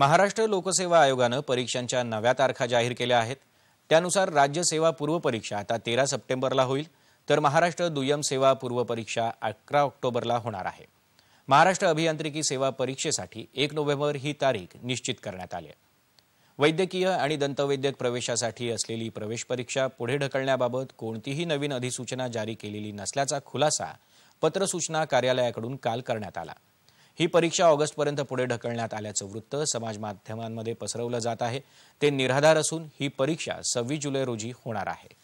महाराष्ट्र लोकसेवा आयोगानं परीक्षांच्या नव्या तारखा जाहीर केल्या आहेत त्यानुसार राज्य सेवा पूर्वपरीक्षा आता तेरा सप्टेंबरला होईल तर महाराष्ट्र दुय्यम सेवा पूर्वपरीक्षा अकरा ऑक्टोबरला होणार आहे महाराष्ट्र अभियांत्रिकी सेवा परीक्षेसाठी एक नोव्हेंबर ही तारीख निश्चित करण्यात आली वैद्यकीय आणि दंतवैद्यक प्रवेशासाठी असलेली प्रवेश परीक्षा पुढे ढकलण्याबाबत कोणतीही नवीन अधिसूचना जारी केलेली नसल्याचा खुलासा पत्रसूचना कार्यालयाकडून काल करण्यात आला ही परीक्षा ऑगस्टपर्यंत पुढे ढकलण्यात आल्याचं वृत्त समाज माध्यमांमध्ये पसरवलं जात आहे ते निराधार असून ही परीक्षा सव्वीस जुलै रोजी होणार आहे